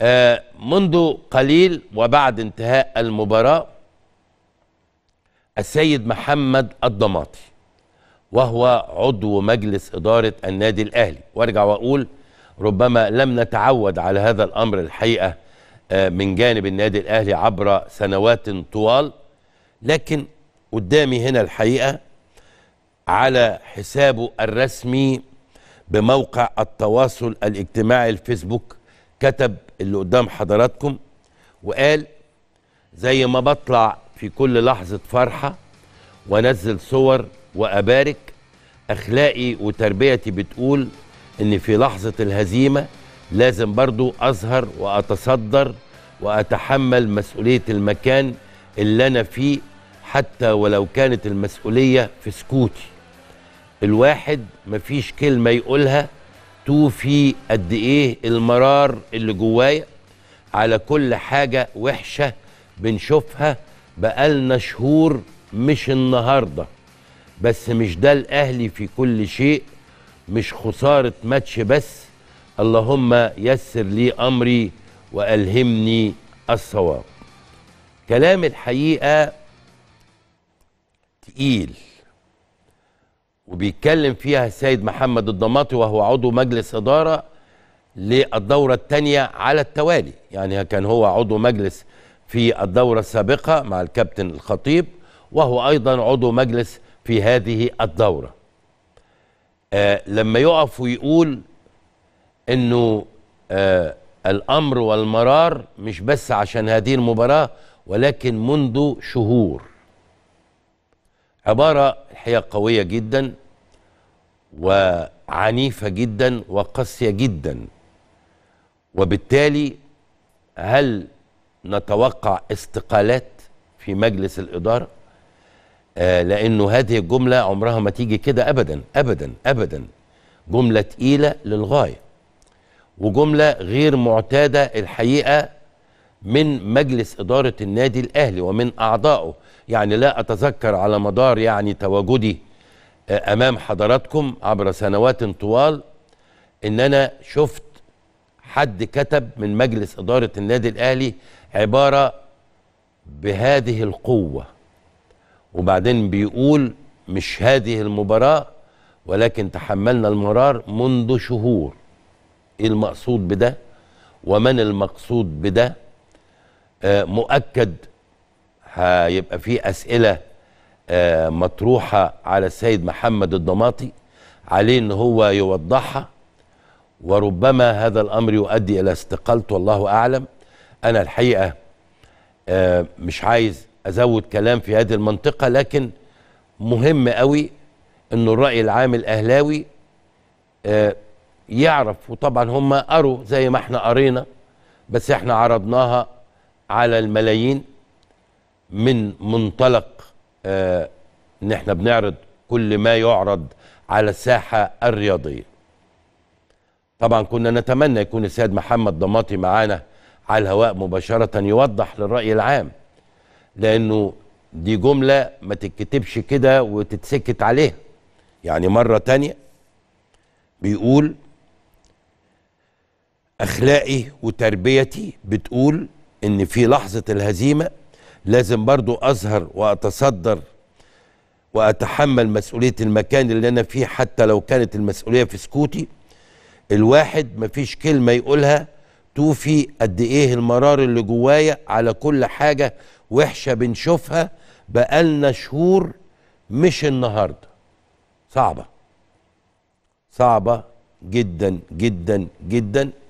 آه، منذ قليل وبعد انتهاء المباراة السيد محمد الضماطي وهو عضو مجلس إدارة النادي الأهلي وارجع وأقول ربما لم نتعود على هذا الأمر الحقيقة آه، من جانب النادي الأهلي عبر سنوات طوال لكن قدامي هنا الحقيقة على حسابه الرسمي بموقع التواصل الاجتماعي الفيسبوك كتب اللي قدام حضراتكم وقال زي ما بطلع في كل لحظة فرحة وانزل صور وأبارك أخلاقي وتربيتي بتقول إن في لحظة الهزيمة لازم برضو أظهر وأتصدر وأتحمل مسؤولية المكان اللي أنا فيه حتى ولو كانت المسؤولية في سكوتي الواحد مفيش كلمة يقولها توفي قد ايه المرار اللي جوايا على كل حاجه وحشه بنشوفها بقالنا شهور مش النهارده بس مش ده الاهلي في كل شيء مش خساره ماتش بس اللهم يسر لي امري والهمني الصواب كلام الحقيقه تقيل وبيتكلم فيها السيد محمد الضماطي وهو عضو مجلس إدارة للدورة الثانية على التوالي يعني كان هو عضو مجلس في الدورة السابقة مع الكابتن الخطيب وهو أيضا عضو مجلس في هذه الدورة آه لما يقف ويقول أنه آه الأمر والمرار مش بس عشان هذه المباراة ولكن منذ شهور عبارة الحقيقة قوية جدا وعنيفة جدا وقاسية جدا وبالتالي هل نتوقع استقالات في مجلس الإدارة آه لأنه هذه الجملة عمرها ما تيجي كده أبدا أبدا أبدا جملة تقيلة للغاية وجملة غير معتادة الحقيقة من مجلس إدارة النادي الأهلي ومن أعضائه يعني لا أتذكر على مدار يعني تواجدي آه، أمام حضراتكم عبر سنوات طوال إن أنا شفت حد كتب من مجلس إدارة النادي الأهلي عبارة بهذه القوة وبعدين بيقول مش هذه المباراة ولكن تحملنا المرار منذ شهور ايه المقصود بده ومن المقصود بده آه، مؤكد هيبقى في اسئله آه، مطروحه على السيد محمد الضماطي عليه ان هو يوضحها وربما هذا الامر يؤدي الى استقالته والله اعلم انا الحقيقه آه، مش عايز ازود كلام في هذه المنطقه لكن مهم قوي ان الراي العام الاهلاوي يعرف وطبعا هم قروا زي ما احنا قرينا بس احنا عرضناها على الملايين من منطلق ان آه، احنا بنعرض كل ما يعرض على الساحه الرياضيه. طبعا كنا نتمنى يكون السيد محمد ضماطي معانا على الهواء مباشره يوضح للراي العام لانه دي جمله ما تتكتبش كده وتتسكت عليها. يعني مره تانيه بيقول اخلاقي وتربيتي بتقول ان في لحظه الهزيمه لازم برضو اظهر واتصدر واتحمل مسؤوليه المكان اللي انا فيه حتى لو كانت المسؤوليه في سكوتي الواحد مفيش كلمه يقولها توفي قد ايه المرار اللي جوايا على كل حاجه وحشه بنشوفها بقالنا شهور مش النهارده صعبه صعبه جدا جدا جدا